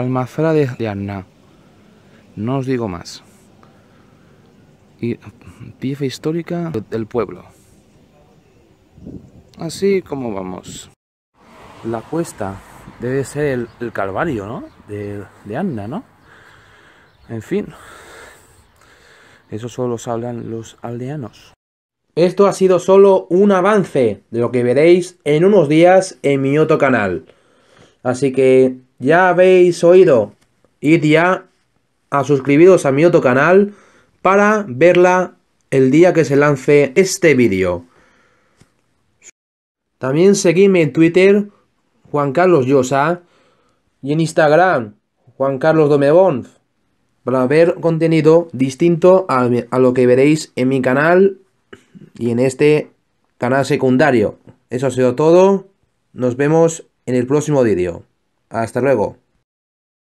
Almazara de, Anna. No os digo más. Y pieza histórica del pueblo. Así como vamos. La cuesta debe ser el, Calvario, ¿no? De, de ¿no? En fin. Eso solo hablan los aldeanos. Esto ha sido solo un avance de lo que veréis en unos días en mi otro canal. Así que ya habéis oído, id ya a suscribiros a mi otro canal para verla el día que se lance este vídeo. También seguidme en Twitter, Juan Carlos Llosa, y en Instagram, Juan Carlos Domebón, para ver contenido distinto a, a lo que veréis en mi canal y en este canal secundario. Eso ha sido todo. Nos vemos en el próximo vídeo. Hasta luego.